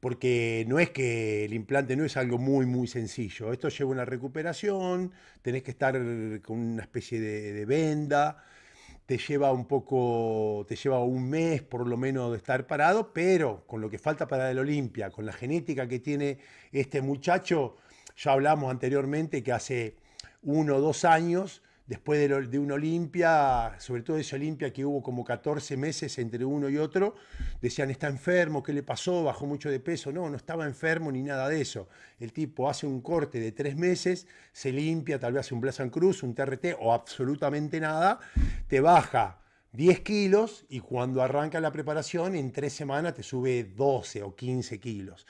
porque no es que el implante no es algo muy, muy sencillo. Esto lleva una recuperación, tenés que estar con una especie de, venda, te lleva un poco, te lleva un mes por lo menos de estar parado, pero con lo que falta para el Olimpia, con la genética que tiene este muchacho, ya hablamos anteriormente que hace uno o dos años después de, una un Olimpia, sobre todo ese Olimpia que hubo como 14 meses entre uno y otro, decían, está enfermo, ¿qué le pasó? Bajó mucho de peso. No, no estaba enfermo ni nada de eso. El tipo hace un corte de tres meses, se limpia, tal vez hace un Blasan Cruz, un TRT o absolutamente nada, te baja 10 kilos y cuando arranca la preparación, en tres semanas te sube 12 o 15 kilos.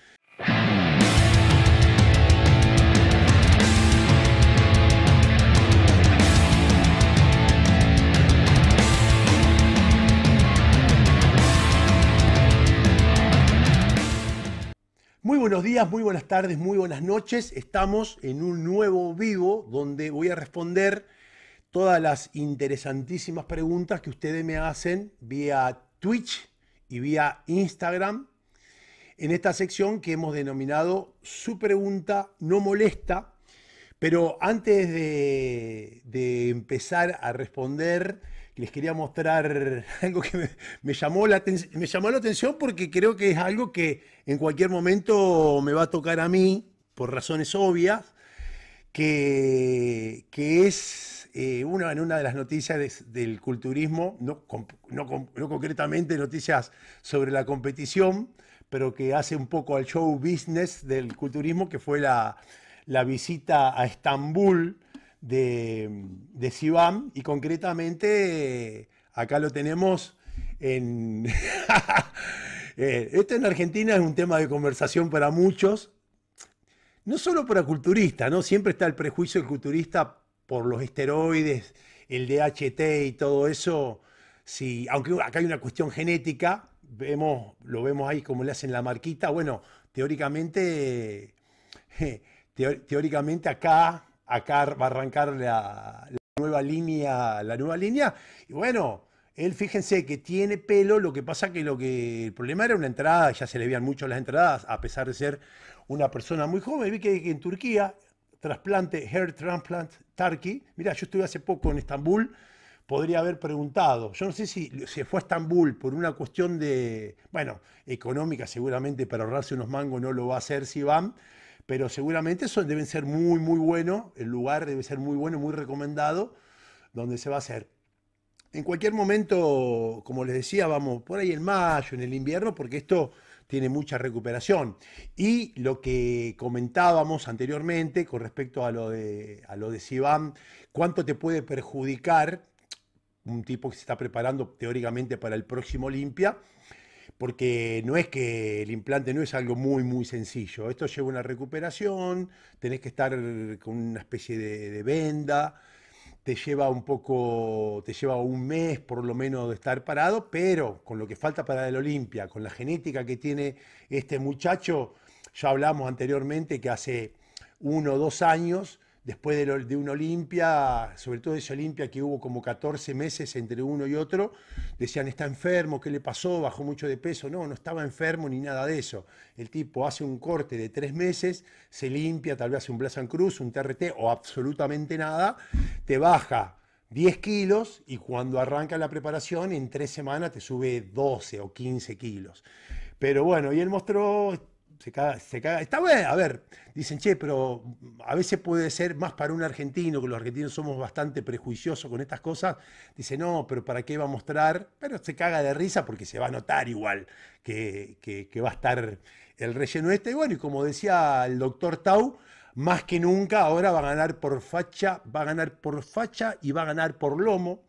Muy buenos días, muy buenas tardes, muy buenas noches. Estamos en un nuevo vivo donde voy a responder todas las interesantísimas preguntas que ustedes me hacen vía Twitch y vía Instagram en esta sección que hemos denominado Su pregunta no molesta. Pero antes de, de empezar a responder les quería mostrar algo que me, llamó la me llamó la atención porque creo que es algo que en cualquier momento me va a tocar a mí, por razones obvias, que, que es eh, una, en una de las noticias del culturismo, no, no, no concretamente noticias sobre la competición, pero que hace un poco al show business del culturismo, que fue la, la visita a Estambul de, de y concretamente eh, acá lo tenemos en... Eh, esto en Argentina es un tema de conversación para muchos, no solo para culturistas, ¿no? Siempre está el prejuicio del culturista por los esteroides, el DHT y todo eso. Si, aunque acá hay una cuestión genética, vemos, lo vemos ahí como le hacen la marquita. Bueno, teóricamente, teóricamente acá acá va a arrancar la, nueva línea, la nueva línea. Y bueno, él fíjense que tiene pelo, lo que pasa que lo que el problema era una entrada, ya se le veían mucho las entradas, a pesar de ser una persona muy joven. Vi que, en Turquía, trasplante, hair transplant, Turkey. Mira, yo estuve hace poco en Estambul, podría haber preguntado. Yo no sé si se fue a Estambul por una cuestión de, bueno, económica seguramente, para ahorrarse unos mangos no lo va a hacer si van pero seguramente eso deben ser muy, muy bueno, el lugar debe ser muy bueno, muy recomendado, donde se va a hacer. En cualquier momento, como les decía, vamos por ahí en mayo, en el invierno, porque esto tiene mucha recuperación. Y lo que comentábamos anteriormente con respecto a lo de, a lo de Sibam, cuánto te puede perjudicar un tipo que se está preparando teóricamente para el próximo Olimpia, porque no es que el implante no es algo muy, muy sencillo. Esto lleva una recuperación, tenés que estar con una especie de, venda, te lleva un poco, te lleva un mes por lo menos de estar parado, pero con lo que falta para el Olimpia, con la genética que tiene este muchacho, ya hablamos anteriormente que hace uno o dos años después de, un Olimpia, sobre todo ese Olimpia que hubo como 14 meses entre uno y otro, decían, está enfermo, ¿qué le pasó? Bajó mucho de peso. No, no estaba enfermo ni nada de eso. El tipo hace un corte de tres meses, se limpia, tal vez hace un Blasan Cruz, un TRT o absolutamente nada, te baja 10 kilos y cuando arranca la preparación, en tres semanas te sube 12 o 15 kilos. Pero bueno, y él mostró se caga, Está bueno, a ver, dicen, che, pero a veces puede ser más para un argentino, que los argentinos somos bastante prejuiciosos con estas cosas. Dice, no, pero ¿para qué va a mostrar? Pero se caga de risa porque se va a notar igual que, va a estar el relleno este. Y bueno, y como decía el doctor Tau, más que nunca ahora va a ganar por facha, va a ganar por facha y va a ganar por lomo.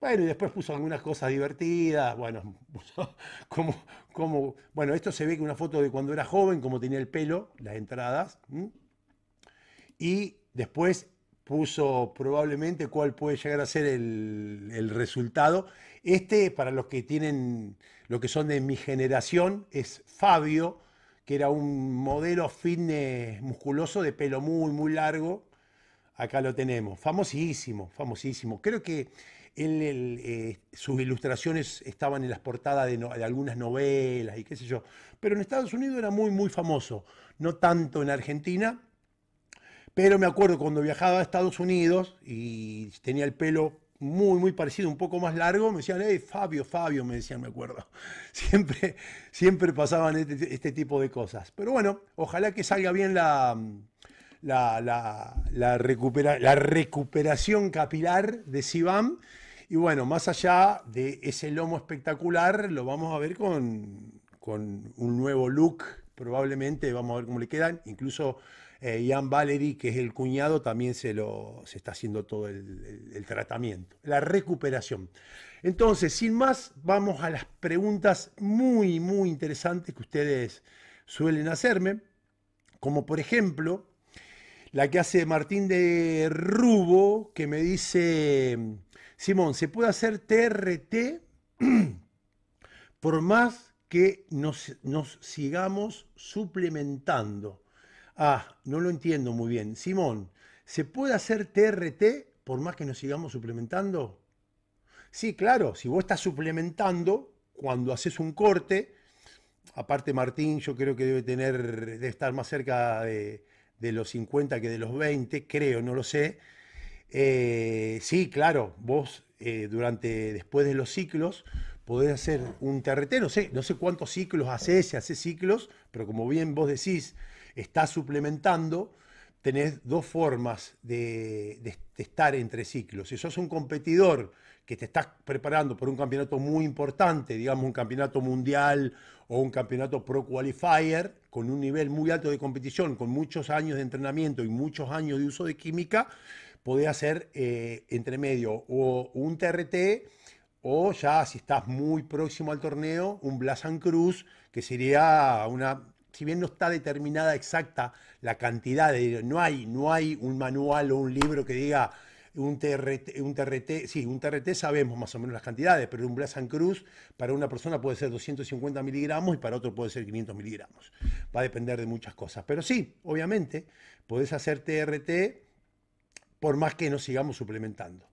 Bueno, y después puso algunas cosas divertidas, bueno, como, bueno, esto se ve que una foto de cuando era joven, como tenía el pelo, las entradas. Y después puso probablemente cuál puede llegar a ser el, resultado. Este, para los que tienen, lo que son de mi generación, es Fabio, que era un modelo fitness musculoso de pelo muy, muy largo. Acá lo tenemos, famosísimo, famosísimo. Creo que eh, sus ilustraciones estaban en las portadas de, algunas novelas y qué sé yo. Pero en Estados Unidos era muy, muy famoso, no tanto en Argentina. Pero me acuerdo cuando viajaba a Estados Unidos y tenía el pelo muy, muy parecido, un poco más largo, me decían, hey, Fabio, Fabio, me decían, me acuerdo. Siempre, siempre pasaban este, este, tipo de cosas. Pero bueno, ojalá que salga bien la, la, la, la, la recuperación capilar de Sibam y bueno, más allá de ese lomo espectacular, lo vamos a ver con, un nuevo look, probablemente, vamos a ver cómo le quedan. Incluso eh, Ian Valery, que es el cuñado, también se, lo, está haciendo todo el tratamiento, la recuperación. Entonces, sin más, vamos a las preguntas muy, muy interesantes que ustedes suelen hacerme, como por ejemplo la que hace Martín de Rubo, que me dice... Simón, se puede hacer TRT por más que nos, sigamos suplementando. Ah, no lo entiendo muy bien. Simón, ¿se puede hacer TRT por más que nos sigamos suplementando? Sí, claro, si vos estás suplementando, cuando haces un corte, aparte Martín yo creo que debe tener, estar más cerca de los 50 que de los 20, creo, no lo sé, eh, sí, claro, vos eh, durante, después de los ciclos, podés hacer un TRT, no sé, no sé cuántos ciclos haces, si haces ciclos, pero como bien vos decís, estás suplementando, tenés dos formas de, de estar entre ciclos. Si sos un competidor que te estás preparando por un campeonato muy importante, digamos un campeonato mundial o un campeonato pro qualifier, con un nivel muy alto de competición, con muchos años de entrenamiento y muchos años de uso de química, podés hacer eh, entre medio o un TRT o ya si estás muy próximo al torneo, un Blasan Cruz, que sería una, si bien no está determinada exacta la cantidad, no, hay, no hay un manual o un libro que diga un TRT, un TRT, sí, un TRT sabemos más o menos las cantidades, pero un Blasan Cruz para una persona puede ser 250 miligramos y para otro puede ser 500 miligramos. Va a depender de muchas cosas. Pero sí, obviamente, podés hacer TRT por más que nos sigamos suplementando.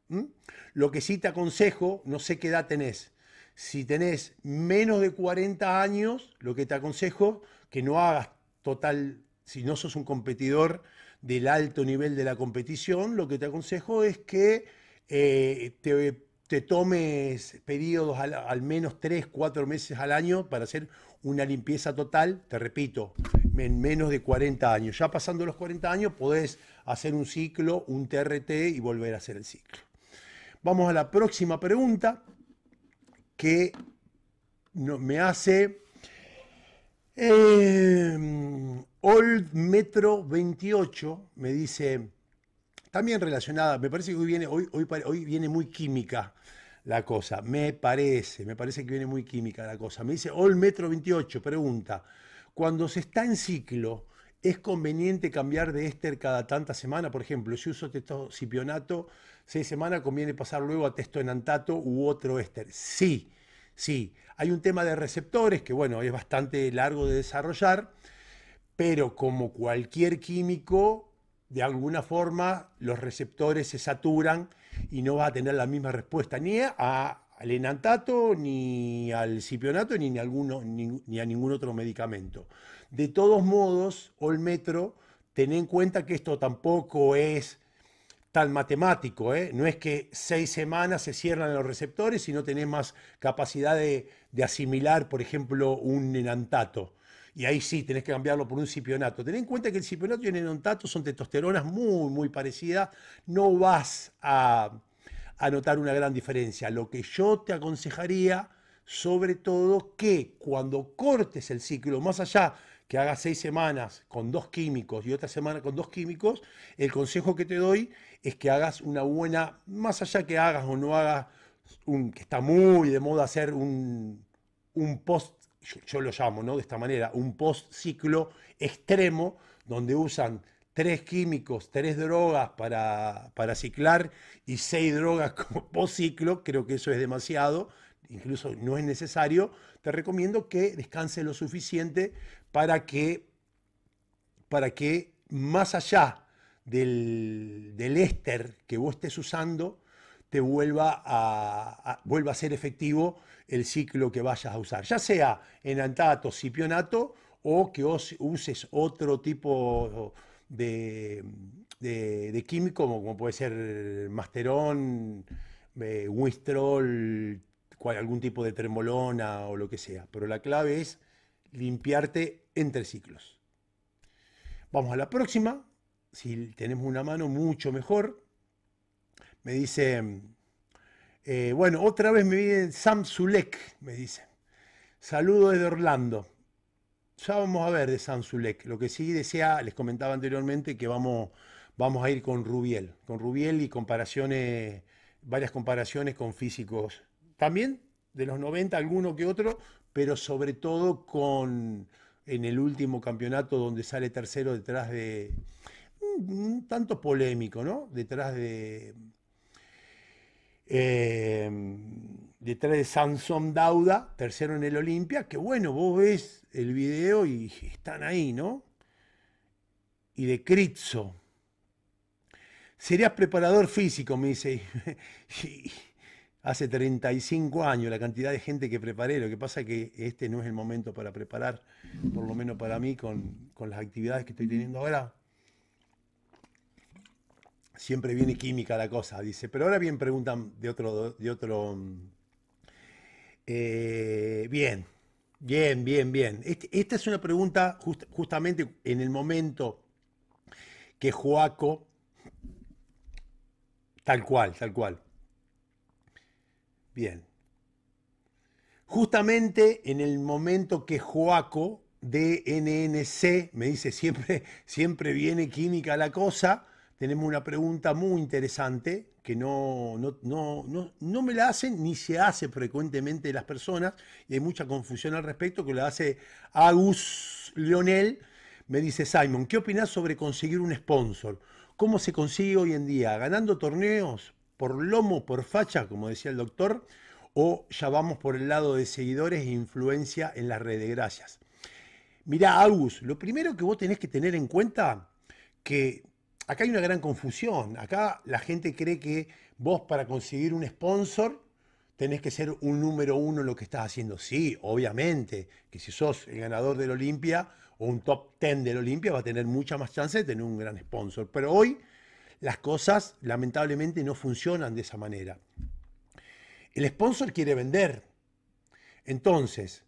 Lo que sí te aconsejo, no sé qué edad tenés, si tenés menos de 40 años, lo que te aconsejo, que no hagas total, si no sos un competidor del alto nivel de la competición, lo que te aconsejo es que eh, te, tomes periodos al, al menos 3, 4 meses al año para hacer una limpieza total, te repito, en menos de 40 años. Ya pasando los 40 años podés hacer un ciclo, un TRT y volver a hacer el ciclo. Vamos a la próxima pregunta que me hace eh, Old Metro 28, me dice, también relacionada, me parece que hoy viene, hoy, hoy, viene muy química la cosa. Me parece, me parece que viene muy química la cosa. Me dice, old Metro 28, pregunta, cuando se está en ciclo, es conveniente cambiar de éster cada tanta semana. Por ejemplo, si uso testocipionato seis semanas, conviene pasar luego a testoenantato u otro éster. Sí, sí. Hay un tema de receptores que, bueno, es bastante largo de desarrollar, pero como cualquier químico, de alguna forma los receptores se saturan y no va a tener la misma respuesta ni a al enantato, ni al cipionato, ni, a ningún otro medicamento. De todos modos, Olmetro, ten en cuenta que esto tampoco es tan matemático, ¿eh? no es que seis semanas se cierran los receptores y no tenés más capacidad de, asimilar, por ejemplo, un enantato. Y ahí sí, tenés que cambiarlo por un cipionato. Ten en cuenta que el cipionato y el enantato son testosteronas muy, muy parecidas. No vas a a notar una gran diferencia. Lo que yo te aconsejaría, sobre todo, que cuando cortes el ciclo, más allá que hagas seis semanas con dos químicos y otra semana con dos químicos, el consejo que te doy es que hagas una buena, más allá que hagas o no hagas, un, que está muy de moda hacer un, post, yo, lo llamo ¿no? de esta manera, un post ciclo extremo, donde usan tres químicos, tres drogas para, para ciclar y seis drogas como ciclo, creo que eso es demasiado, incluso no es necesario, te recomiendo que descanses lo suficiente para que, para que más allá del, éster que vos estés usando, te vuelva a, vuelva a ser efectivo el ciclo que vayas a usar, ya sea enantato, cipionato o que os uses otro tipo Mm, de, químico, como, puede ser Masterón, eh, algún tipo de tremolona, o lo que sea. Pero la clave es limpiarte entre ciclos. Vamos a la próxima. Si tenemos una mano, mucho mejor. Me dice, eh, bueno, otra vez me viene Sam Zulek, me dice. Saludo desde Orlando ya vamos a ver de Sansulek. Lo que sí desea, les comentaba anteriormente, que vamos, vamos a ir con Rubiel. Con Rubiel y comparaciones, varias comparaciones con físicos. También de los 90, alguno que otro, pero sobre todo con en el último campeonato donde sale tercero detrás de. Un tanto polémico, ¿no? Detrás de. Eh, detrás de Sansón Dauda, tercero en el Olimpia, que bueno, vos ves el video y están ahí, ¿no? Y de Critzo. Serías preparador físico, me dice. hace 35 años la cantidad de gente que preparé. Lo que pasa es que este no es el momento para preparar, por lo menos para mí, con, las actividades que estoy teniendo ahora. Siempre viene química la cosa, dice. Pero ahora bien preguntan de otro, de otro eh, bien, bien, bien, bien. Este, esta es una pregunta justamente en el momento que Joaco, tal cual, tal cual. Bien. Justamente en el momento que Joaco de NNC me dice siempre, siempre viene química la cosa, tenemos una pregunta muy interesante que no, no, no, me la hacen ni se hace frecuentemente las personas, y hay mucha confusión al respecto, que lo hace Agus Leonel, me dice Simon, ¿qué opinas sobre conseguir un sponsor? ¿Cómo se consigue hoy en día? ¿Ganando torneos por lomo, por facha, como decía el doctor? ¿O ya vamos por el lado de seguidores e influencia en las redes? Gracias. Mirá, Agus, lo primero que vos tenés que tener en cuenta que acá hay una gran confusión. Acá la gente cree que vos para conseguir un sponsor tenés que ser un número uno en lo que estás haciendo. Sí, obviamente, que si sos el ganador del Olimpia o un top ten del Olimpia va a tener mucha más chance de tener un gran sponsor. Pero hoy las cosas lamentablemente no funcionan de esa manera. El sponsor quiere vender. Entonces,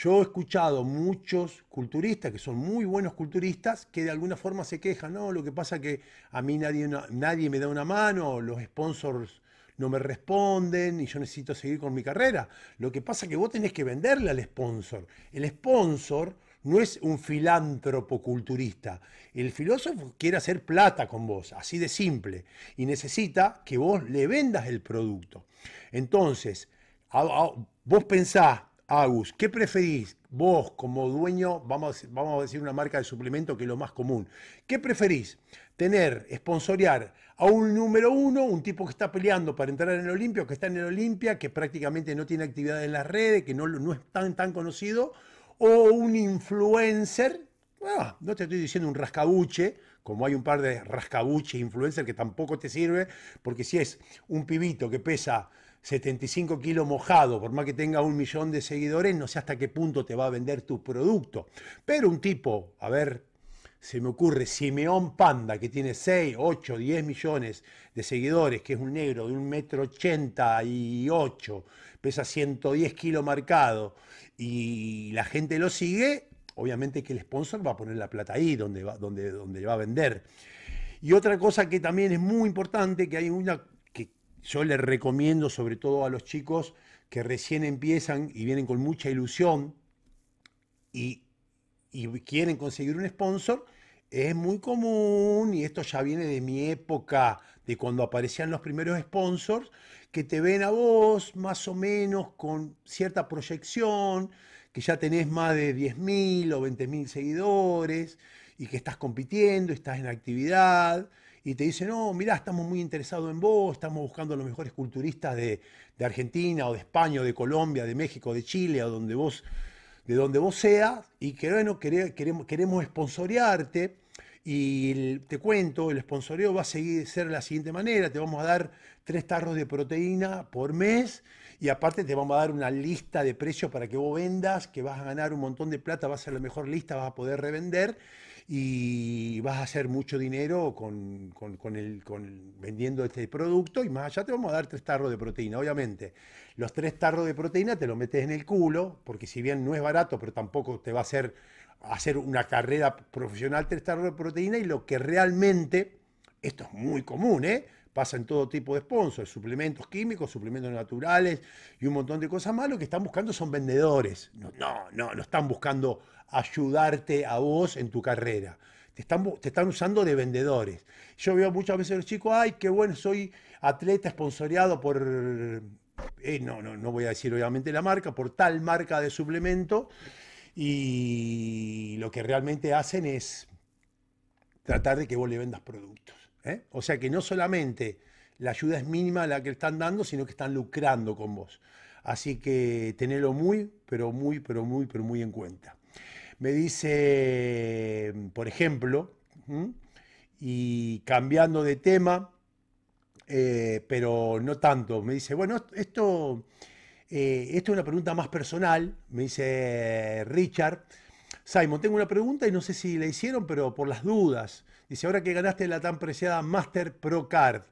yo he escuchado muchos culturistas, que son muy buenos culturistas, que de alguna forma se quejan, no, lo que pasa es que a mí nadie, nadie me da una mano, los sponsors no me responden y yo necesito seguir con mi carrera. Lo que pasa es que vos tenés que venderle al sponsor. El sponsor no es un filántropo culturista. El filósofo quiere hacer plata con vos, así de simple, y necesita que vos le vendas el producto. Entonces, vos pensás Agus, ¿qué preferís vos como dueño, vamos, a decir una marca de suplemento que es lo más común, ¿qué preferís? Tener, esponsorear a un número uno, un tipo que está peleando para entrar en el Olimpia, que está en el Olimpia, que prácticamente no tiene actividad en las redes, que no, no es tan, conocido, o un influencer, ah, no te estoy diciendo un rascabuche, como hay un par de rascabuches influencer que tampoco te sirve, porque si es un pibito que pesa 75 kilos mojado, por más que tenga un millón de seguidores, no sé hasta qué punto te va a vender tu producto. Pero un tipo, a ver, se me ocurre, Simeón Panda, que tiene 6, 8, 10 millones de seguidores, que es un negro de 1,88 m, pesa 110 kilos marcado, y la gente lo sigue, obviamente que el sponsor va a poner la plata ahí, donde va, donde, donde va a vender. Y otra cosa que también es muy importante, que hay una yo les recomiendo, sobre todo a los chicos que recién empiezan y vienen con mucha ilusión y, quieren conseguir un sponsor, es muy común, y esto ya viene de mi época, de cuando aparecían los primeros sponsors, que te ven a vos más o menos con cierta proyección, que ya tenés más de 10.000 o 20.000 seguidores y que estás compitiendo, estás en actividad y te dice, no, mirá, estamos muy interesados en vos, estamos buscando a los mejores culturistas de, Argentina o de España o de Colombia, de México, de Chile, o donde vos, de donde vos seas, y que bueno, queremos, queremos esponsorearte. Y te cuento, el sponsorio va a seguir, ser de la siguiente manera, te vamos a dar tres tarros de proteína por mes y aparte te vamos a dar una lista de precios para que vos vendas, que vas a ganar un montón de plata, va a ser la mejor lista, vas a poder revender y vas a hacer mucho dinero con, el, vendiendo este producto y más allá te vamos a dar tres tarros de proteína, obviamente. Los tres tarros de proteína te lo metes en el culo, porque si bien no es barato, pero tampoco te va a hacer, hacer una carrera profesional tres tarros de proteína y lo que realmente, esto es muy común, ¿eh? pasa en todo tipo de sponsors, suplementos químicos, suplementos naturales y un montón de cosas más. Lo que están buscando son vendedores. No, no, no, no están buscando ayudarte a vos en tu carrera. Te están, te están usando de vendedores. Yo veo muchas veces a los chicos, ay, qué bueno, soy atleta esponsoreado por, eh, no, no, voy a decir obviamente la marca, por tal marca de suplemento. Y lo que realmente hacen es tratar de que vos le vendas productos. ¿eh? O sea que no solamente la ayuda es mínima la que están dando, sino que están lucrando con vos. Así que tenelo muy, pero muy, pero muy, pero muy en cuenta. Me dice, por ejemplo, y cambiando de tema, eh, pero no tanto, me dice, bueno, esto, eh, esto es una pregunta más personal, me dice eh, Richard. Simon, tengo una pregunta y no sé si la hicieron, pero por las dudas. Dice, ahora que ganaste la tan preciada Master Pro Card,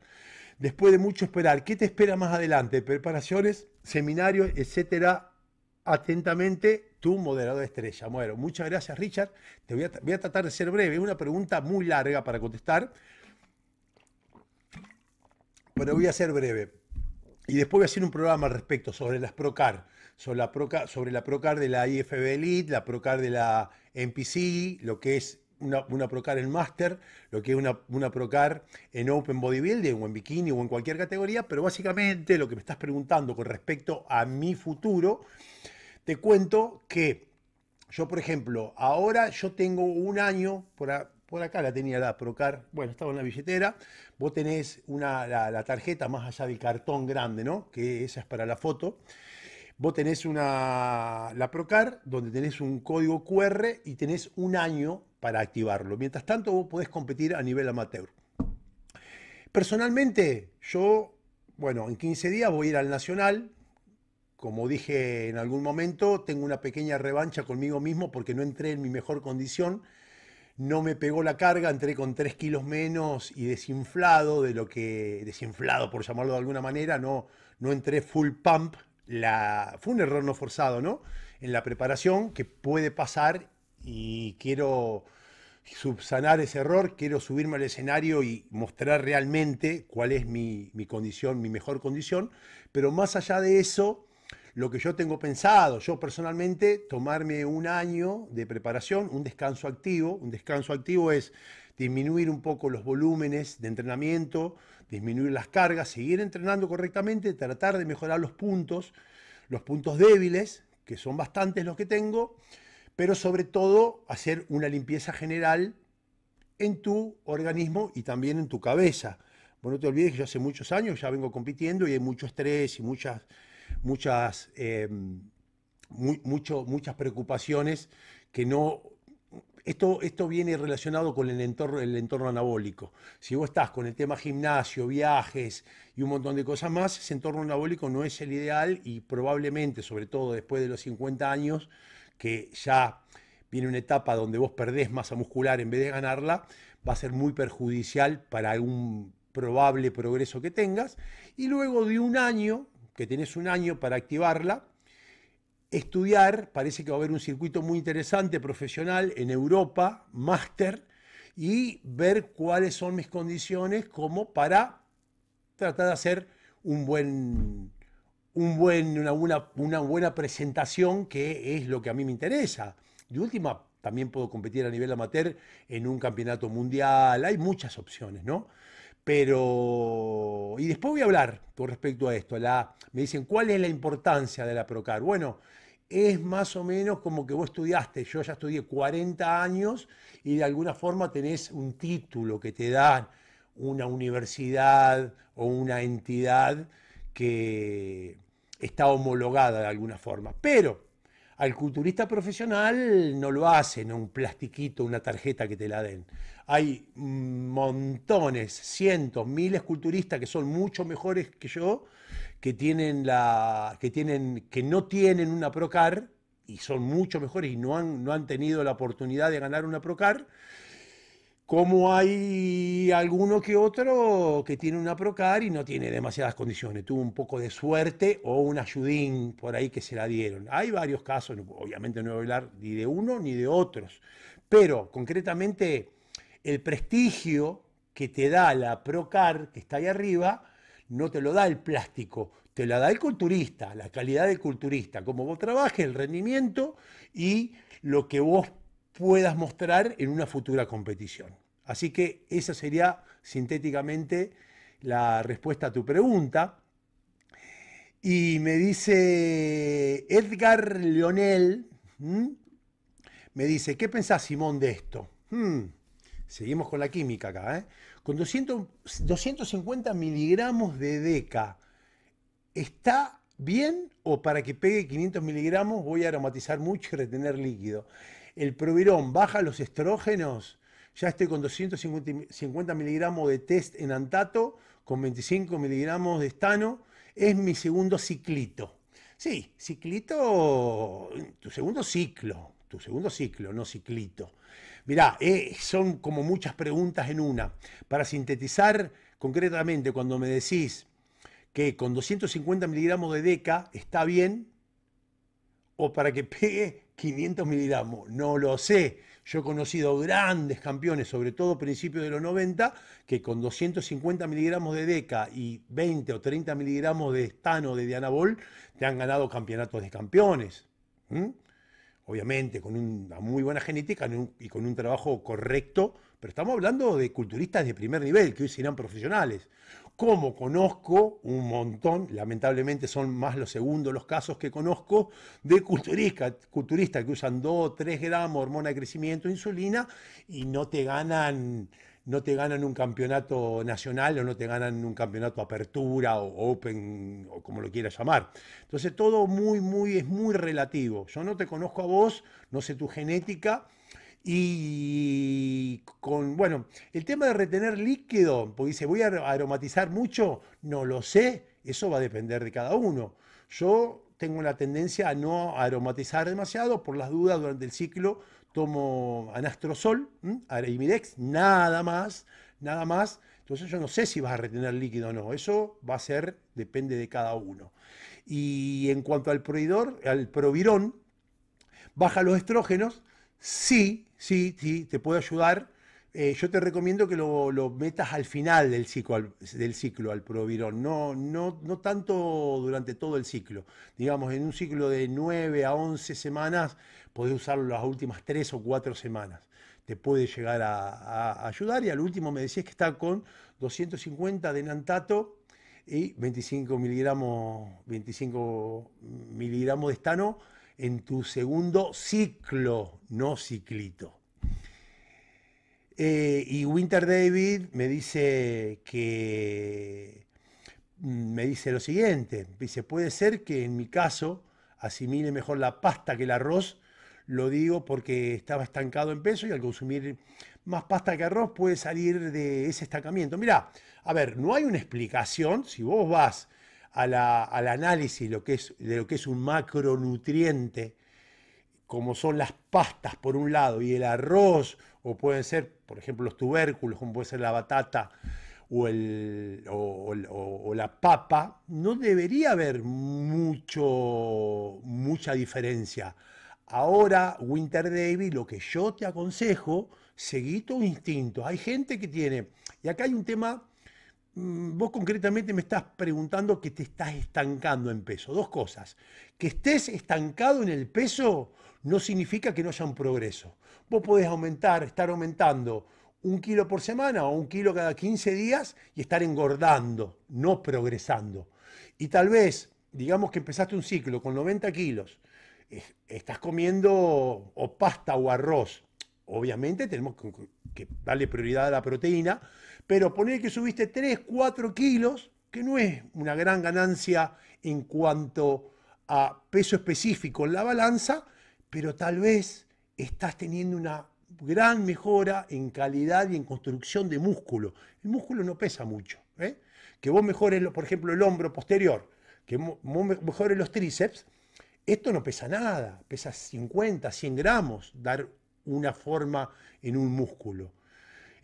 después de mucho esperar, ¿qué te espera más adelante? Preparaciones, seminarios, etcétera, Atentamente, tu moderador estrella. Bueno, muchas gracias, Richard. Te voy a, tratar de ser breve. Es una pregunta muy larga para contestar, pero voy a ser breve. Y después voy a hacer un programa al respecto sobre las Procar, sobre la Procar, sobre la Procar de la IFB Elite, la Procar de la NPC, lo que es una, Procar en Master, lo que es una Procar en Open Bodybuilding o en Bikini o en cualquier categoría, pero básicamente lo que me estás preguntando con respecto a mi futuro te cuento que yo, por ejemplo, ahora yo tengo un año, por, acá la tenía la Procar, bueno, estaba en la billetera, vos tenés la, tarjeta más allá del cartón grande, ¿no? Que esa es para la foto. Vos tenés una, la Procar, donde tenés un código QR y tenés un año para activarlo. Mientras tanto, vos podés competir a nivel amateur. Personalmente, yo, bueno, en 15 días voy a ir al Nacional, como dije en algún momento, tengo una pequeña revancha conmigo mismo porque no entré en mi mejor condición. No me pegó la carga, entré con 3 kilos menos y desinflado de lo que. desinflado, por llamarlo de alguna manera, no, no entré full pump. La, fue un error no forzado, ¿no? En la preparación, que puede pasar y quiero subsanar ese error, quiero subirme al escenario y mostrar realmente cuál es mi, mi condición, mi mejor condición. Pero más allá de eso, lo que yo tengo pensado, yo personalmente, tomarme un año de preparación, un descanso activo. Un descanso activo es disminuir un poco los volúmenes de entrenamiento, disminuir las cargas, seguir entrenando correctamente, tratar de mejorar los puntos, los puntos débiles, que son bastantes los que tengo, pero sobre todo hacer una limpieza general en tu organismo y también en tu cabeza. Bueno, no te olvides que yo hace muchos años ya vengo compitiendo y hay mucho estrés y muchas muchas, em, mucho, muchas preocupaciones que no... Esto, esto viene relacionado con el entorno, el entorno anabólico. Si vos estás con el tema gimnasio, viajes y un montón de cosas más, ese entorno anabólico no es el ideal y probablemente, sobre todo después de los 50 años, que ya viene una etapa donde vos perdés masa muscular en vez de ganarla, va a ser muy perjudicial para un probable progreso que tengas. Y luego de un año, que tenés un año para activarla, estudiar, parece que va a haber un circuito muy interesante profesional en Europa, máster, y ver cuáles son mis condiciones como para tratar de hacer un buen, una, una buena presentación que es lo que a mí me interesa. De última, también puedo competir a nivel amateur en un campeonato mundial, hay muchas opciones, ¿no? Pero, y después voy a hablar con respecto a esto. La, me dicen, ¿cuál es la importancia de la Procar? Bueno, es más o menos como que vos estudiaste, yo ya estudié 40 años y de alguna forma tenés un título que te da una universidad o una entidad que está homologada de alguna forma. Pero al culturista profesional no lo hacen un plastiquito, una tarjeta que te la den. Hay montones, cientos, miles culturistas que son mucho mejores que yo, que tienen la que tienen que no tienen una Procar y son mucho mejores y no no han tenido la oportunidad de ganar una Procar como hay alguno que otro que tiene una procar y no tiene demasiadas condiciones, tuvo un poco de suerte o un ayudín por ahí que se la dieron. Hay varios casos, obviamente no voy a hablar ni de uno ni de otros, pero concretamente el prestigio que te da la procar que está ahí arriba, no te lo da el plástico, te la da el culturista, la calidad del culturista, como vos trabajes, el rendimiento y lo que vos puedas mostrar en una futura competición. Así que esa sería sintéticamente la respuesta a tu pregunta. Y me dice Edgar Leonel, me dice, ¿qué pensás Simón de esto? Hmm, seguimos con la química acá. ¿eh? Con 250 miligramos de DECA, ¿está bien o para que pegue 500 miligramos voy a aromatizar mucho y retener líquido? el provirón baja los estrógenos, ya estoy con 250 miligramos de test en antato, con 25 miligramos de estano, es mi segundo ciclito. Sí, ciclito, tu segundo ciclo, tu segundo ciclo, no ciclito. Mirá, eh, son como muchas preguntas en una. Para sintetizar concretamente, cuando me decís que con 250 miligramos de DECA está bien, o para que pegue 500 miligramos, no lo sé. Yo he conocido grandes campeones, sobre todo principios de los 90, que con 250 miligramos de DECA y 20 o 30 miligramos de estano de Dianabol, te han ganado campeonatos de campeones. Obviamente, con una muy buena genética y con un trabajo correcto, pero estamos hablando de culturistas de primer nivel, que hoy serán profesionales como conozco un montón, lamentablemente son más los segundos los casos que conozco, de culturistas que usan 2, 3 gramos, hormona de crecimiento, insulina, y no te ganan no te ganan un campeonato nacional o no te ganan un campeonato apertura o open o como lo quieras llamar. Entonces todo muy, muy, es muy relativo. Yo no te conozco a vos, no sé tu genética, y con, bueno, el tema de retener líquido, porque dice, voy a aromatizar mucho, no lo sé, eso va a depender de cada uno. Yo tengo la tendencia a no aromatizar demasiado, por las dudas durante el ciclo tomo anastrosol, mirex, nada más, nada más. Entonces yo no sé si vas a retener líquido o no, eso va a ser, depende de cada uno. Y en cuanto al proidor, al provirón, baja los estrógenos, Sí, sí, sí, te puede ayudar. Eh, yo te recomiendo que lo, metas al final del ciclo, al, del ciclo, al provirón, no, no, no tanto durante todo el ciclo. Digamos, en un ciclo de 9 a 11 semanas, podés usarlo las últimas 3 o 4 semanas. Te puede llegar a, ayudar y al último me decías que está con 250 de nantato y 25 miligramos, 25 miligramos de estano en tu segundo ciclo, no ciclito. Eh, y Winter David me dice que mm, me dice lo siguiente: dice, puede ser que en mi caso asimile mejor la pasta que el arroz. Lo digo porque estaba estancado en peso y al consumir más pasta que arroz puede salir de ese estancamiento. Mirá, a ver, no hay una explicación. Si vos vas al análisis lo que es, de lo que es un macronutriente, como son las pastas por un lado y el arroz, o pueden ser, por ejemplo, los tubérculos, como puede ser la batata o, el, o, la papa, no debería haber mucho, mucha diferencia. Ahora, Winter Davis, lo que yo te aconsejo, seguí tu instinto. Hay gente que tiene, y acá hay un tema Mm, vos concretamente me estás preguntando que te estás estancando en peso. Dos cosas. Que estés estancado en el peso no significa que no haya un progreso. Vos podés aumentar, estar aumentando un kilo por semana o un kilo cada 15 días y estar engordando, no progresando. Y tal vez, digamos que empezaste un ciclo con 90 kilos, estás comiendo o pasta o arroz. Obviamente tenemos que darle prioridad a la proteína, pero poner que subiste 3, 4 kilos, que no es una gran ganancia en cuanto a peso específico en la balanza, pero tal vez estás teniendo una gran mejora en calidad y en construcción de músculo. El músculo no pesa mucho. ¿eh? Que vos mejores, por ejemplo, el hombro posterior, que mejores los tríceps, esto no pesa nada, pesa 50, 100 gramos dar una forma en un músculo.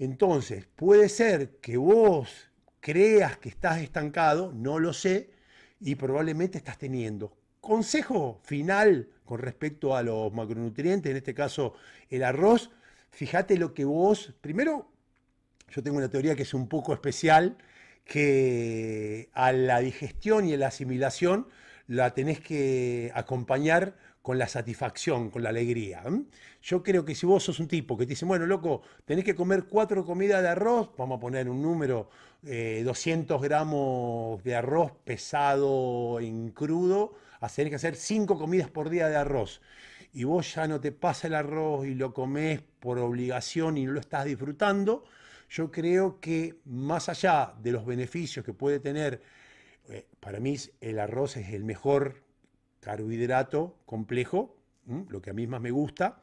Entonces, puede ser que vos creas que estás estancado, no lo sé, y probablemente estás teniendo. Consejo final con respecto a los macronutrientes, en este caso el arroz, fíjate lo que vos, primero, yo tengo una teoría que es un poco especial, que a la digestión y a la asimilación la tenés que acompañar con la satisfacción, con la alegría. Yo creo que si vos sos un tipo que te dice, bueno, loco, tenés que comer cuatro comidas de arroz, vamos a poner un número, 200 eh, gramos de arroz pesado en crudo, ah, tenés que hacer cinco comidas por día de arroz. Y vos ya no te pasa el arroz y lo comes por obligación y no lo estás disfrutando, yo creo que más allá de los beneficios que puede tener, eh, para mí el arroz es el mejor carbohidrato complejo, lo que a mí más me gusta,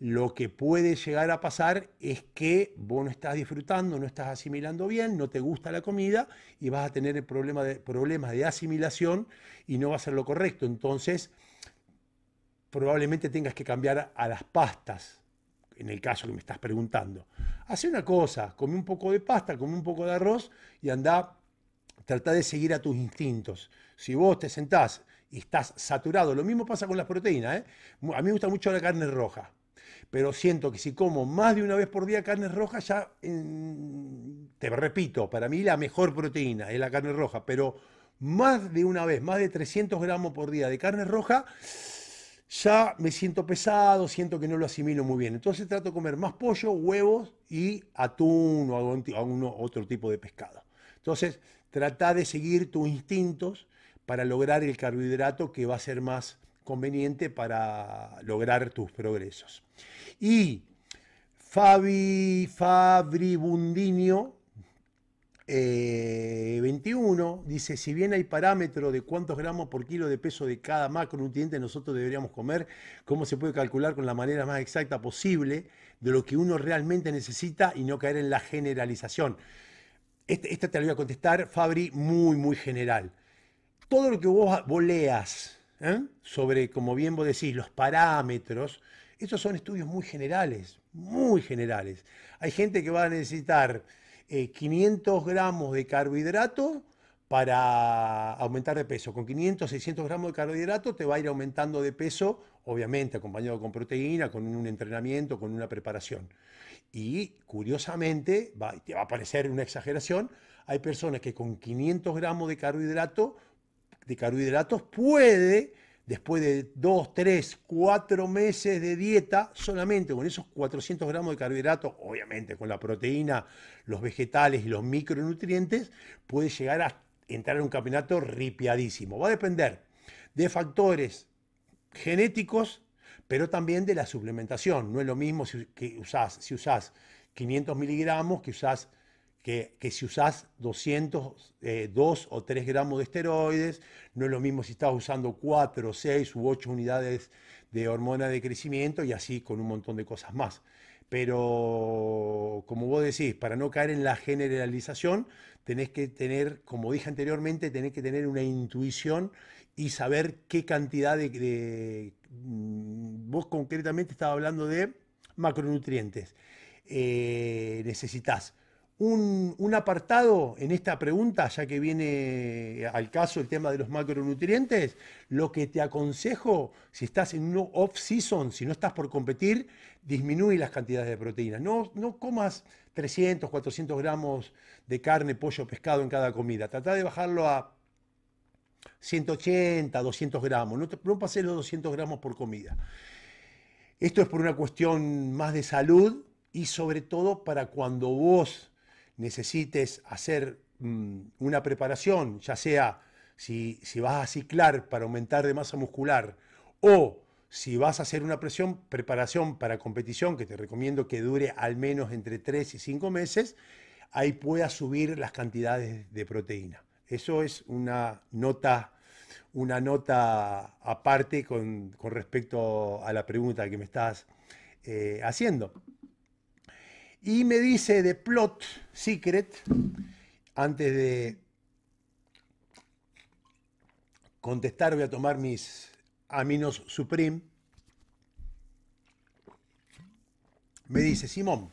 lo que puede llegar a pasar es que vos no estás disfrutando, no estás asimilando bien, no te gusta la comida y vas a tener el problema de, problemas de asimilación y no va a ser lo correcto. Entonces, probablemente tengas que cambiar a las pastas, en el caso que me estás preguntando. Hace una cosa, come un poco de pasta, come un poco de arroz y anda, trata de seguir a tus instintos. Si vos te sentás y estás saturado. Lo mismo pasa con las proteínas. ¿eh? A mí me gusta mucho la carne roja, pero siento que si como más de una vez por día carne roja, ya, te repito, para mí la mejor proteína es la carne roja, pero más de una vez, más de 300 gramos por día de carne roja, ya me siento pesado, siento que no lo asimilo muy bien. Entonces trato de comer más pollo, huevos y atún o algún otro tipo de pescado. Entonces, trata de seguir tus instintos para lograr el carbohidrato que va a ser más conveniente para lograr tus progresos. Y Fabi Fabri Bundinio 21 eh, dice, si bien hay parámetro de cuántos gramos por kilo de peso de cada macronutriente nosotros deberíamos comer, ¿cómo se puede calcular con la manera más exacta posible de lo que uno realmente necesita y no caer en la generalización? Este, esta te la voy a contestar, Fabri, muy, muy general todo lo que vos, vos ¿eh? sobre, como bien vos decís, los parámetros, estos son estudios muy generales, muy generales. Hay gente que va a necesitar 500 eh, gramos de carbohidrato para aumentar de peso. Con 500, 600 gramos de carbohidrato te va a ir aumentando de peso, obviamente acompañado con proteína, con un entrenamiento, con una preparación. Y curiosamente, te va a parecer una exageración, hay personas que con 500 gramos de carbohidrato de carbohidratos puede, después de 2, 3, 4 meses de dieta, solamente con esos 400 gramos de carbohidratos, obviamente con la proteína, los vegetales y los micronutrientes, puede llegar a entrar en un campeonato ripiadísimo. Va a depender de factores genéticos, pero también de la suplementación. No es lo mismo si, que usás, si usás 500 miligramos que usás que, si usás 202 eh, o 3 gramos de esteroides, no es lo mismo si estás usando 4, 6 u 8 unidades de hormona de crecimiento y así con un montón de cosas más. Pero como vos decís, para no caer en la generalización, tenés que tener, como dije anteriormente, tenés que tener una intuición y saber qué cantidad de... Mm, vos concretamente estaba hablando de macronutrientes. Eh, necesitas un, apartado en esta pregunta, ya que viene al caso el tema de los macronutrientes, lo que te aconsejo, si estás en un off-season, si no estás por competir, disminuye las cantidades de proteínas. No, comas 300, 400 gramos de carne, pollo, pescado en cada comida. Trata de bajarlo a 180, 200 gramos. No, no pases los 200 gramos por comida. Esto es por una cuestión más de salud y sobre todo para cuando vos necesites hacer mm, una preparación, ya sea si, vas a ciclar para aumentar de masa muscular o si vas a hacer una presión, preparación para competición, que te recomiendo que dure al menos entre 3 y 5 meses, ahí puedas subir las cantidades de proteína. Eso es una nota, una nota aparte con, respecto a la pregunta que me estás eh, haciendo. Y me dice de Plot Secret, antes de contestar voy a tomar mis aminos Supreme. Me dice, Simón,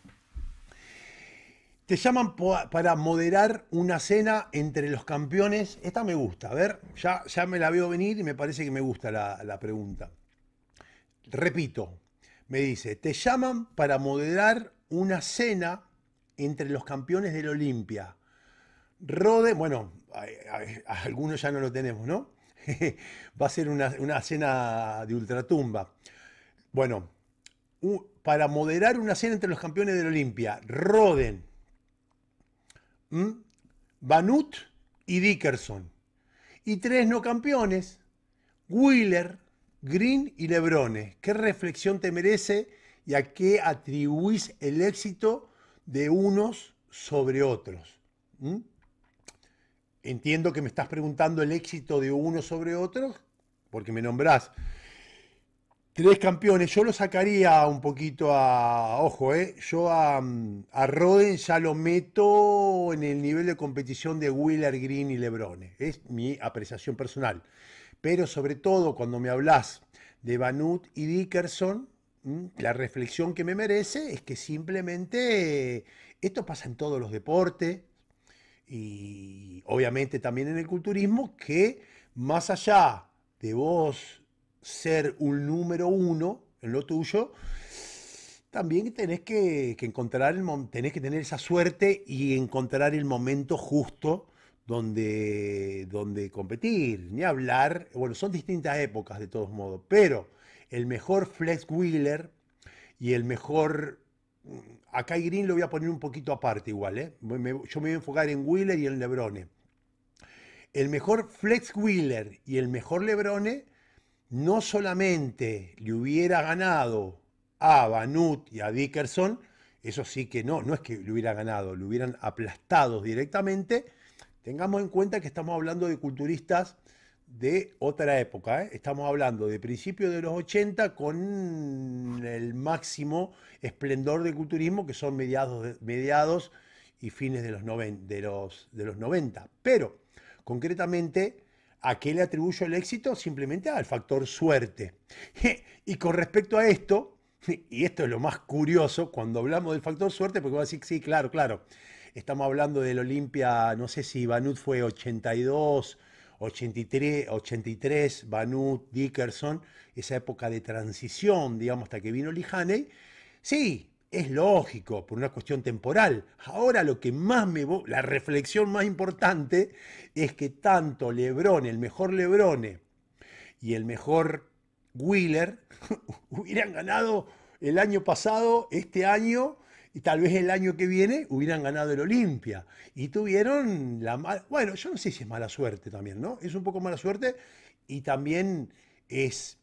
te llaman para moderar una cena entre los campeones. Esta me gusta, a ver, ya, ya me la veo venir y me parece que me gusta la, la pregunta. Repito, me dice, te llaman para moderar una cena entre los campeones del Olimpia. Roden bueno, algunos ya no lo tenemos, ¿no? Va a ser una, cena de ultratumba. Bueno, para moderar una cena entre los campeones del Olimpia, Roden, Banut y Dickerson. Y tres no campeones, Wheeler, Green y Lebrones ¿Qué reflexión te merece? y a qué atribuís el éxito de unos sobre otros. Entiendo que me estás preguntando el éxito de unos sobre otros, porque me nombrás tres campeones. Yo lo sacaría un poquito a, ojo, eh, yo a, a Roden ya lo meto en el nivel de competición de Wheeler, Green y Lebron. Eh. Es mi apreciación personal. Pero sobre todo cuando me hablas de Banut y Dickerson, Mm, la reflexión que me merece es que simplemente eh, esto pasa en todos los deportes y obviamente también en el culturismo, que más allá de vos ser un número uno en lo tuyo, también tenés que, encontrar el, tenés que tener esa suerte y encontrar el momento justo donde, donde competir, ni hablar. Bueno, son distintas épocas de todos modos, pero el mejor Flex Wheeler y el mejor... Mm, acá Green lo voy a poner un poquito aparte igual, ¿eh? yo me voy a enfocar en Wheeler y en Lebrone. El mejor Flex Wheeler y el mejor Lebrone no solamente le hubiera ganado a Banut y a Dickerson, eso sí que no, no es que le hubiera ganado, le hubieran aplastado directamente. Tengamos en cuenta que estamos hablando de culturistas de otra época. ¿eh? Estamos hablando de principios de los 80 con el máximo esplendor del culturismo, que son mediados, mediados y fines de los, de, de los 90. Pero, concretamente, ¿a qué le atribuyo el éxito? Simplemente al factor suerte. y con respecto a esto, y esto es lo más curioso, cuando hablamos del factor suerte, porque voy a decir, sí, claro, claro, estamos hablando del Olimpia, no sé si Banut fue 82 83, 83 Banut, Dickerson, esa época de transición, digamos, hasta que vino Lijaney. Sí, es lógico, por una cuestión temporal. Ahora lo que más me... La reflexión más importante es que tanto Lebron, el mejor Lebrone y el mejor Wheeler hubieran ganado el año pasado, este año, y tal vez el año que viene hubieran ganado el Olimpia. Y tuvieron la mala, bueno, yo no sé si es mala suerte también, ¿no? Es un poco mala suerte y también es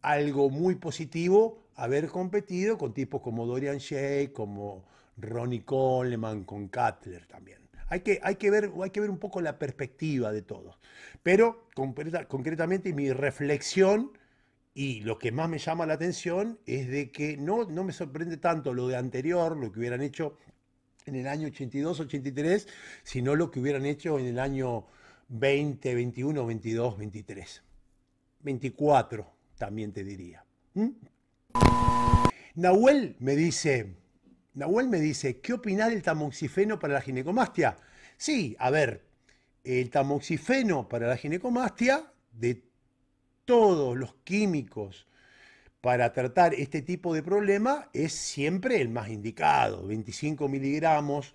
algo muy positivo haber competido con tipos como Dorian Shea, como Ronnie Coleman, con Cutler también. Hay que, hay, que ver, hay que ver un poco la perspectiva de todos. Pero concretamente mi reflexión y lo que más me llama la atención es de que no, no me sorprende tanto lo de anterior, lo que hubieran hecho en el año 82, 83, sino lo que hubieran hecho en el año 20, 21, 22, 23. 24 también te diría. ¿Mm? Nahuel me dice, Nahuel me dice, ¿qué opinar del tamoxifeno para la ginecomastia? Sí, a ver, el tamoxifeno para la ginecomastia, de todos los químicos para tratar este tipo de problema es siempre el más indicado, 25 miligramos,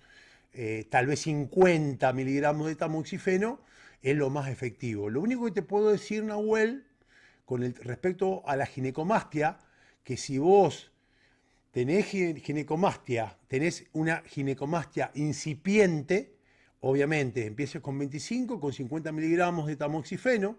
eh, tal vez 50 miligramos de tamoxifeno es lo más efectivo. Lo único que te puedo decir, Nahuel, con respecto a la ginecomastia, que si vos tenés ginecomastia, tenés una ginecomastia incipiente, obviamente empieces con 25, con 50 miligramos de tamoxifeno,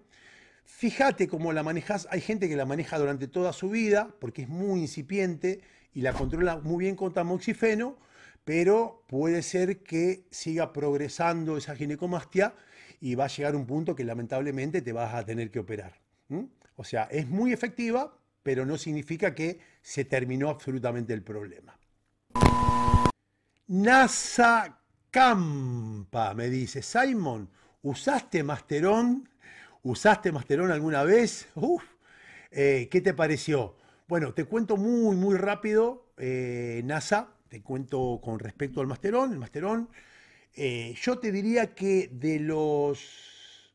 Fíjate cómo la manejas. Hay gente que la maneja durante toda su vida porque es muy incipiente y la controla muy bien con tamoxifeno, pero puede ser que siga progresando esa ginecomastia y va a llegar un punto que lamentablemente te vas a tener que operar. O sea, es muy efectiva, pero no significa que se terminó absolutamente el problema. NASA Campa me dice, Simon, ¿usaste Masteron... ¿Usaste Masteron alguna vez? Eh, ¿Qué te pareció? Bueno, te cuento muy, muy rápido, eh, NASA, te cuento con respecto al Masteron. El eh, yo te diría que de los,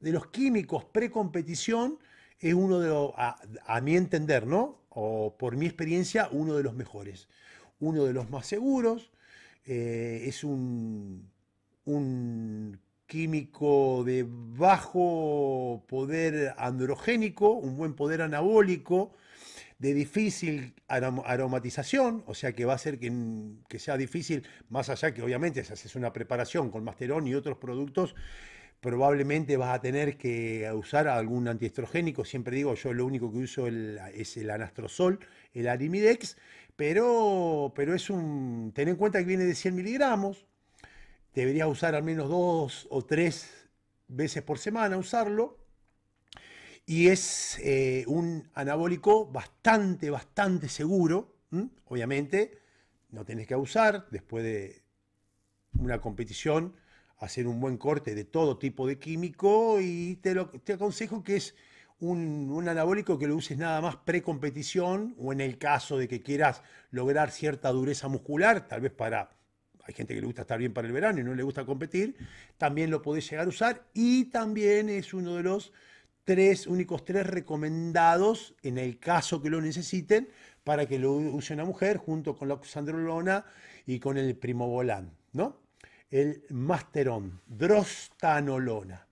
de los químicos pre-competición es uno de los, a, a, mi entender, ¿no? O por mi experiencia, uno de los mejores, uno de los más seguros. es un, un químico de bajo poder androgénico, un buen poder anabólico, de difícil aromatización, o sea que va a ser que, sea difícil, más allá que obviamente si haces una preparación con masteron y otros productos, probablemente vas a tener que usar algún antiestrogénico, siempre digo, yo lo único que uso es el anastrozol, el arimidex, pero, pero es un, ten en cuenta que viene de 100 miligramos, deberías usar al menos dos o tres veces por semana, usarlo. Y es eh, un anabólico bastante, bastante seguro. Obviamente, no tenés que abusar. Después de una competición, hacer un buen corte de todo tipo de químico. Y te, te aconsejo que es un, anabólico que lo uses nada más pre-competición o en el caso de que quieras lograr cierta dureza muscular, tal vez para hay gente que le gusta estar bien para el verano y no le gusta competir, también lo podés llegar a usar y también es uno de los tres, únicos tres recomendados en el caso que lo necesiten para que lo use una mujer junto con la oxandrolona y con el primobolán. ¿no? El masteron, drostanolona.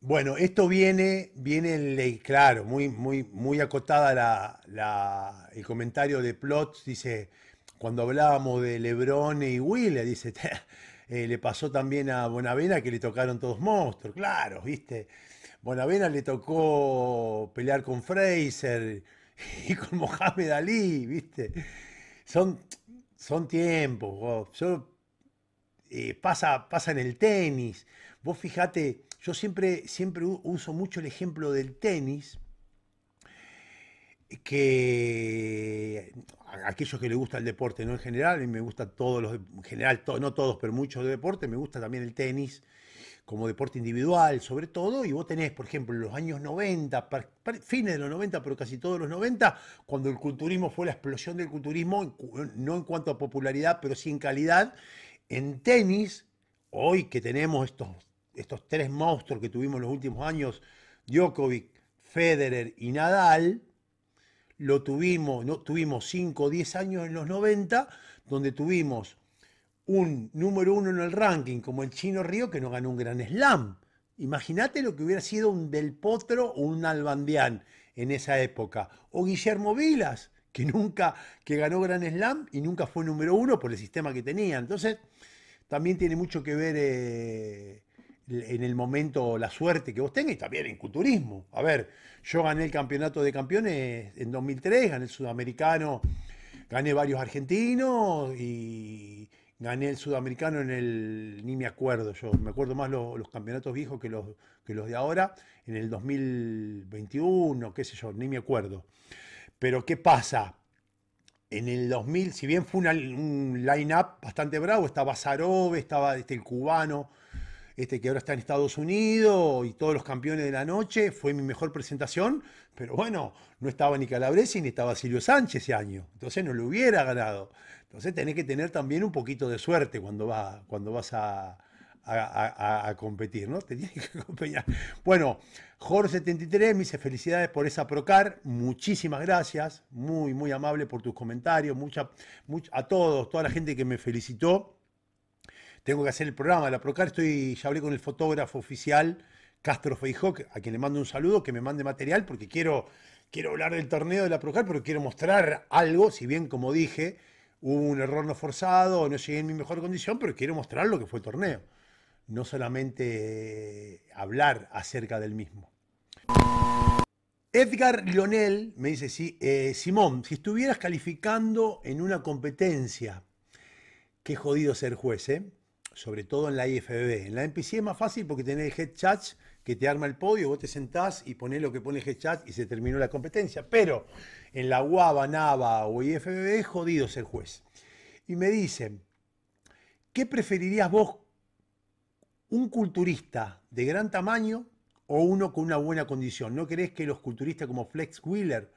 Bueno, esto viene, viene claro, muy, muy, muy acotada el comentario de Plot, dice, cuando hablábamos de Lebron y Willa, dice, eh, le pasó también a Bonavena que le tocaron todos monstruos, claro, ¿viste? Bonavena le tocó pelear con Fraser y con Mohamed Ali, ¿viste? Son, son tiempos, eh, pasa, pasa en el tenis. Vos fijate, yo siempre, siempre uso mucho el ejemplo del tenis, que aquellos que les gusta el deporte, no en general, y me gusta todos los, en general, no todos, pero muchos de deporte, me gusta también el tenis como deporte individual sobre todo, y vos tenés, por ejemplo, en los años 90, fines de los 90, pero casi todos los 90, cuando el culturismo fue la explosión del culturismo, no en cuanto a popularidad, pero sí en calidad, en tenis, hoy que tenemos estos, estos tres monstruos que tuvimos en los últimos años, Djokovic, Federer y Nadal, lo tuvimos, no, tuvimos 5 o 10 años en los 90, donde tuvimos un número uno en el ranking como el Chino Río que no ganó un gran slam. Imagínate lo que hubiera sido un Del Potro o un Albandián en esa época. O Guillermo Vilas, que nunca, que ganó Gran Slam y nunca fue número uno por el sistema que tenía. Entonces, también tiene mucho que ver eh, en el momento la suerte que vos tengas y también en culturismo. A ver, yo gané el campeonato de campeones en 2003, gané el sudamericano, gané varios argentinos y gané el sudamericano en el, ni me acuerdo, yo me acuerdo más los, campeonatos viejos que los, de ahora, en el 2021, qué sé yo, ni me acuerdo. Pero ¿qué pasa? En el 2000, si bien fue un line-up bastante bravo, estaba zarobe estaba este, el cubano, este, que ahora está en Estados Unidos y todos los campeones de la noche, fue mi mejor presentación, pero bueno, no estaba ni Calabresi ni estaba Silvio Sánchez ese año, entonces no lo hubiera ganado. Entonces tenés que tener también un poquito de suerte cuando, cuando vas a, a, competir, ¿no? Te que acompañar. Bueno, Jorge73 me dice felicidades por esa Procar, muchísimas gracias, muy, muy amable por tus comentarios, mucha, a todos, toda la gente que me felicitó tengo que hacer el programa de la Procar, estoy, ya hablé con el fotógrafo oficial, Castro Feijó, a quien le mando un saludo, que me mande material, porque quiero, quiero hablar del torneo de la Procar, pero quiero mostrar algo, si bien como dije, hubo un error no forzado, no llegué en mi mejor condición, pero quiero mostrar lo que fue el torneo, no solamente eh, hablar acerca del mismo. Edgar Lionel me dice, sí, eh, Simón, si estuvieras calificando en una competencia, qué jodido ser juez, ¿eh? sobre todo en la IFBB. En la NPC es más fácil porque tenés el head chat que te arma el podio, vos te sentás y ponés lo que pone el head chat y se terminó la competencia. Pero en la UABA, NAVA o IFBB es jodido ser juez. Y me dicen, ¿qué preferirías vos, un culturista de gran tamaño o uno con una buena condición? ¿No querés que los culturistas como Flex Wheeler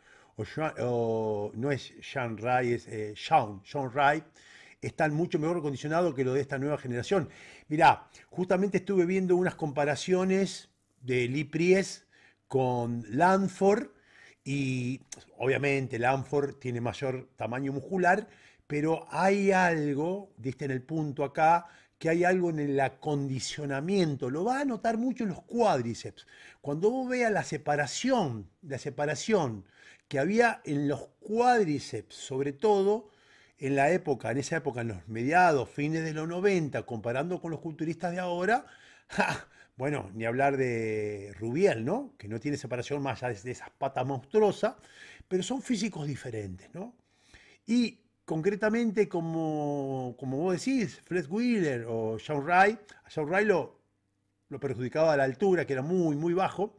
o, no es Sean Ray, es eh, Sean Ray, están mucho mejor condicionados que los de esta nueva generación. Mirá, justamente estuve viendo unas comparaciones de Lipries con Lanford y obviamente Lanford tiene mayor tamaño muscular, pero hay algo, diste en el punto acá, que hay algo en el acondicionamiento, lo va a notar mucho en los cuádriceps. Cuando vos veas la separación, la separación que había en los cuádriceps, sobre todo, en la época, en esa época, en los mediados, fines de los 90, comparando con los culturistas de ahora, bueno, ni hablar de Rubiel, ¿no? Que no tiene separación más allá de esas patas monstruosas, pero son físicos diferentes, ¿no? Y concretamente, como, vos decís, Fred Wheeler o Sean Ray, a Sean Ray lo, lo perjudicaba a la altura, que era muy, muy bajo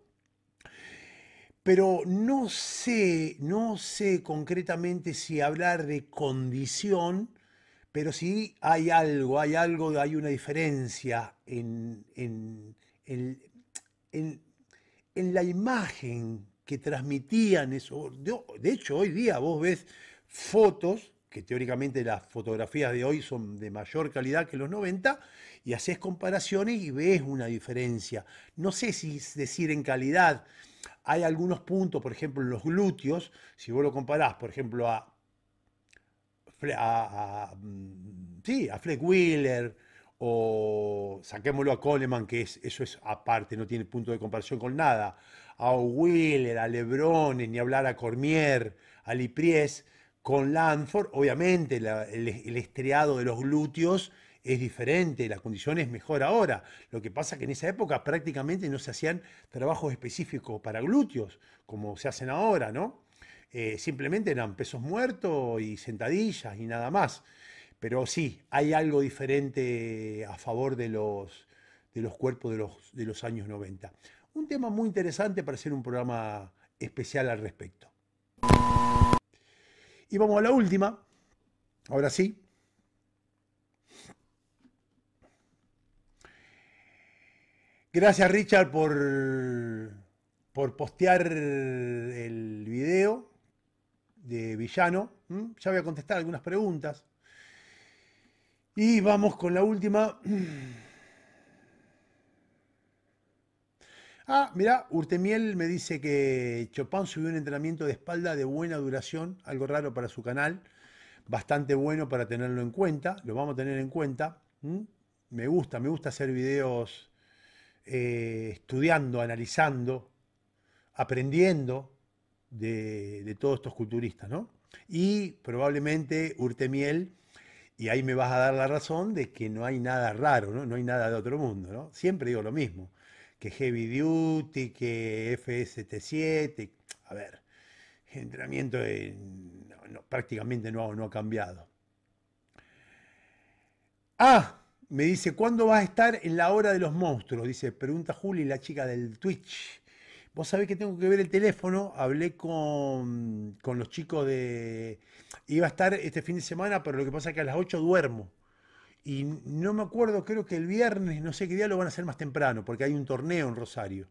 pero no sé, no sé concretamente si hablar de condición, pero sí hay algo, hay algo, hay una diferencia en, en, en la imagen que transmitían eso. De hecho, hoy día vos ves fotos, que teóricamente las fotografías de hoy son de mayor calidad que los 90, y haces comparaciones y ves una diferencia. No sé si decir en calidad, hay algunos puntos, por ejemplo, en los glúteos, si vos lo comparás, por ejemplo, a, Fred mm, Wheeler o saquémoslo a Coleman, que eso es aparte, no tiene punto de comparación con nada, a Wheeler, a Lebron, ni hablar a Cormier, a Lipries, con Lanford, obviamente el, el, estriado de los glúteos es diferente, la condición es mejor ahora. Lo que pasa que en esa época prácticamente no se hacían trabajos específicos para glúteos, como se hacen ahora, ¿no? Eh, simplemente eran pesos muertos y sentadillas y nada más. Pero sí, hay algo diferente a favor de los, de los cuerpos de los, de los años 90. Un tema muy interesante para hacer un programa especial al respecto. Y vamos a la última, ahora sí, Gracias Richard por, por postear el video de Villano. Ya voy a contestar algunas preguntas. Y vamos con la última. Ah, mirá, Urtemiel me dice que Chopin subió un entrenamiento de espalda de buena duración, algo raro para su canal, bastante bueno para tenerlo en cuenta, lo vamos a tener en cuenta. Me gusta, me gusta hacer videos eh, estudiando, analizando, aprendiendo de, todos estos culturistas, ¿no? Y probablemente Urtemiel, y ahí me vas a dar la razón de que no hay nada raro, ¿no? No hay nada de otro mundo, ¿no? Siempre digo lo mismo, que Heavy Duty, que FST7, a ver, entrenamiento prácticamente no, no ha cambiado. Ah, me dice, ¿cuándo vas a estar en la hora de los monstruos? Dice, pregunta Juli, la chica del Twitch. Vos sabés que tengo que ver el teléfono, hablé con, con los chicos de... Iba a estar este fin de semana, pero lo que pasa es que a las 8 duermo. Y no me acuerdo, creo que el viernes, no sé qué día, lo van a hacer más temprano, porque hay un torneo en Rosario.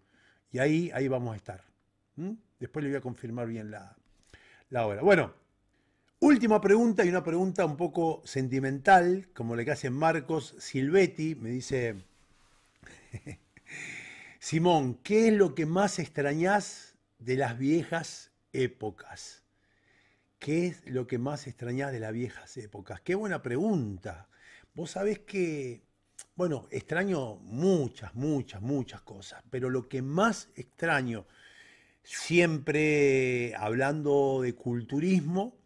Y ahí, ahí vamos a estar. ¿Mm? Después le voy a confirmar bien la, la hora. Bueno, Última pregunta y una pregunta un poco sentimental, como le que hace Marcos Silvetti, me dice Simón, ¿qué es lo que más extrañas de las viejas épocas? ¿Qué es lo que más extrañás de las viejas épocas? Qué buena pregunta. Vos sabés que, bueno, extraño muchas, muchas, muchas cosas, pero lo que más extraño, siempre hablando de culturismo,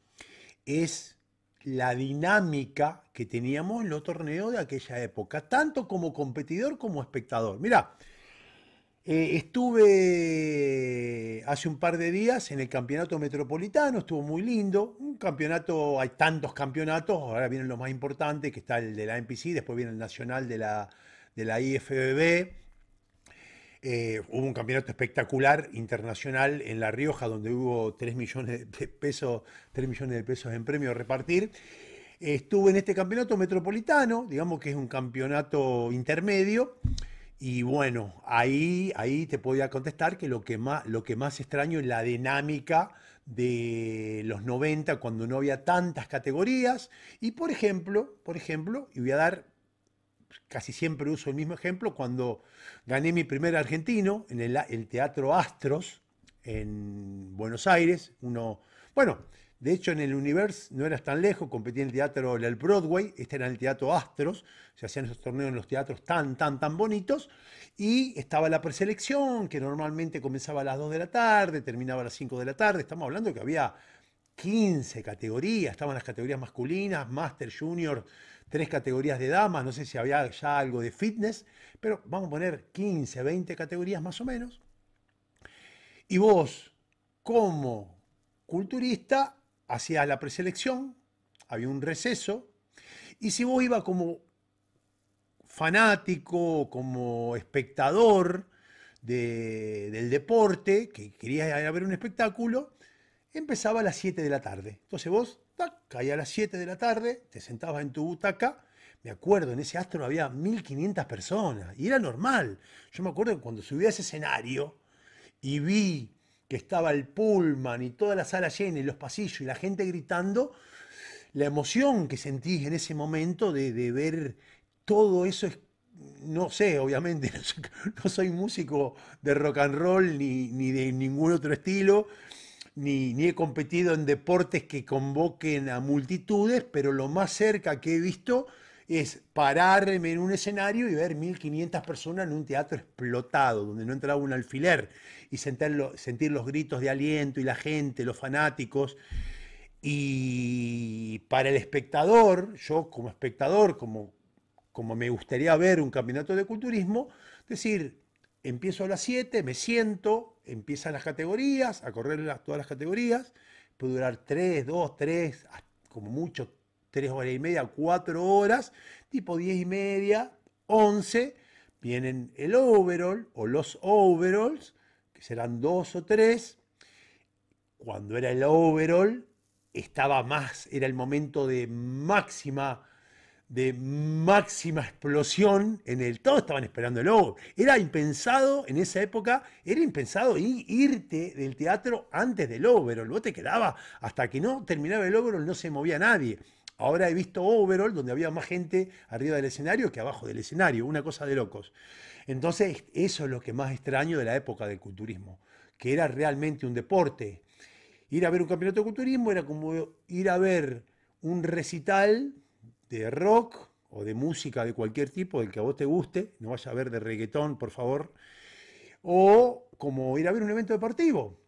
es la dinámica que teníamos en los torneos de aquella época, tanto como competidor como espectador. Mirá, eh, estuve hace un par de días en el campeonato metropolitano, estuvo muy lindo. Un campeonato, hay tantos campeonatos, ahora vienen los más importantes, que está el de la MPC, después viene el nacional de la, de la IFBB, eh, hubo un campeonato espectacular internacional en La Rioja, donde hubo 3 millones de pesos, 3 millones de pesos en premio a repartir. Estuve en este campeonato metropolitano, digamos que es un campeonato intermedio. Y bueno, ahí, ahí te podía contestar que lo que, más, lo que más extraño es la dinámica de los 90 cuando no había tantas categorías. Y por ejemplo, por ejemplo, y voy a dar casi siempre uso el mismo ejemplo, cuando gané mi primer argentino en el, Teatro Astros en Buenos Aires, uno, bueno, de hecho, en el Universe no eras tan lejos, competí en el teatro el Broadway, este era el teatro Astros, se hacían esos torneos en los teatros tan, tan, tan bonitos, y estaba la preselección, que normalmente comenzaba a las 2 de la tarde, terminaba a las 5 de la tarde, estamos hablando que había 15 categorías, estaban las categorías masculinas, Master Junior, tres categorías de damas, no sé si había ya algo de fitness, pero vamos a poner 15, 20 categorías más o menos. Y vos, como culturista, hacías la preselección, había un receso, y si vos ibas como fanático, como espectador del deporte, que querías ver un espectáculo, empezaba a las 7 de la tarde. Entonces vos caía a las 7 de la tarde, te sentabas en tu butaca. Me acuerdo, en ese astro había 1500 personas y era normal. Yo me acuerdo que cuando subí a ese escenario y vi que estaba el pullman y toda la sala llena y los pasillos y la gente gritando, la emoción que sentí en ese momento de, ver todo eso es no sé, obviamente, no soy, músico de rock and roll ni, ni, de ningún otro estilo, ni, he competido en deportes que convoquen a multitudes, pero lo más cerca que he visto es pararme en un escenario y ver 1.500 personas en un teatro explotado, donde no entraba un alfiler, y sentir los gritos de aliento y la gente, los fanáticos. Y para el espectador, yo como espectador, como, como me gustaría ver un campeonato de culturismo, decir, empiezo a las 7, me siento, empiezan las categorías, a correr todas las categorías, puede durar 3, 2, 3, como mucho 3 horas y media, 4 horas, tipo 10 y media, 11, vienen el overall o los overalls, que serán 2 o 3. Cuando era el overall, estaba más, era el momento de máxima de máxima explosión en el. Todos estaban esperando el over Era impensado en esa época, era impensado irte del teatro antes del overall. Vos te quedaba hasta que no terminaba el overall, no se movía nadie. Ahora he visto overall donde había más gente arriba del escenario que abajo del escenario, una cosa de locos. Entonces, eso es lo que más extraño de la época del culturismo, que era realmente un deporte. Ir a ver un campeonato de culturismo era como ir a ver un recital de rock o de música de cualquier tipo, del que a vos te guste, no vaya a ver de reggaetón, por favor, o como ir a ver un evento deportivo,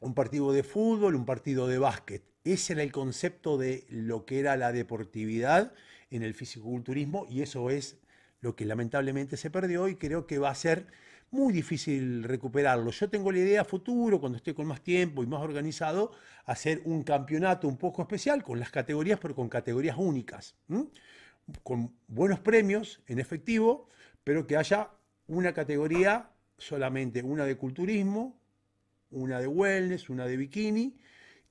un partido de fútbol, un partido de básquet. Ese era el concepto de lo que era la deportividad en el fisiculturismo y eso es lo que lamentablemente se perdió y creo que va a ser muy difícil recuperarlo. Yo tengo la idea futuro, cuando esté con más tiempo y más organizado, hacer un campeonato un poco especial con las categorías, pero con categorías únicas, con buenos premios en efectivo, pero que haya una categoría solamente, una de culturismo, una de wellness, una de bikini,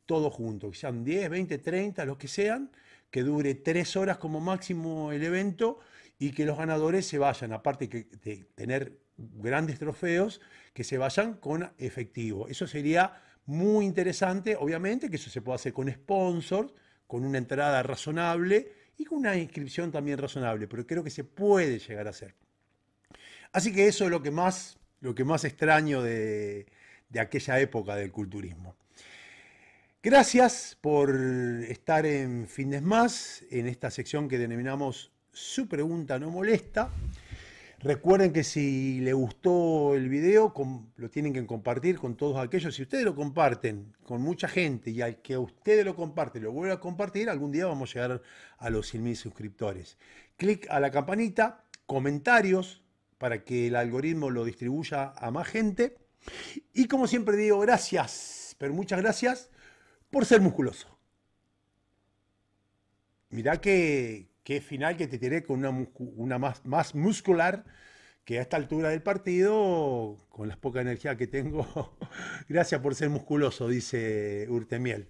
todo junto, que sean 10, 20, 30, los que sean, que dure tres horas como máximo el evento y que los ganadores se vayan, aparte de tener grandes trofeos que se vayan con efectivo. Eso sería muy interesante, obviamente, que eso se pueda hacer con sponsors, con una entrada razonable y con una inscripción también razonable, pero creo que se puede llegar a hacer. Así que eso es lo que más, lo que más extraño de, aquella época del culturismo. Gracias por estar en fines Más, en esta sección que denominamos Su pregunta no molesta. Recuerden que si les gustó el video, lo tienen que compartir con todos aquellos. Si ustedes lo comparten con mucha gente y al que ustedes lo comparten lo vuelvan a compartir, algún día vamos a llegar a los 100.000 suscriptores. Clic a la campanita, comentarios para que el algoritmo lo distribuya a más gente. Y como siempre digo, gracias, pero muchas gracias por ser musculoso. Mirá que, qué final que te tiré con una, una más, más muscular que a esta altura del partido, con la poca energía que tengo, gracias por ser musculoso, dice Urtemiel.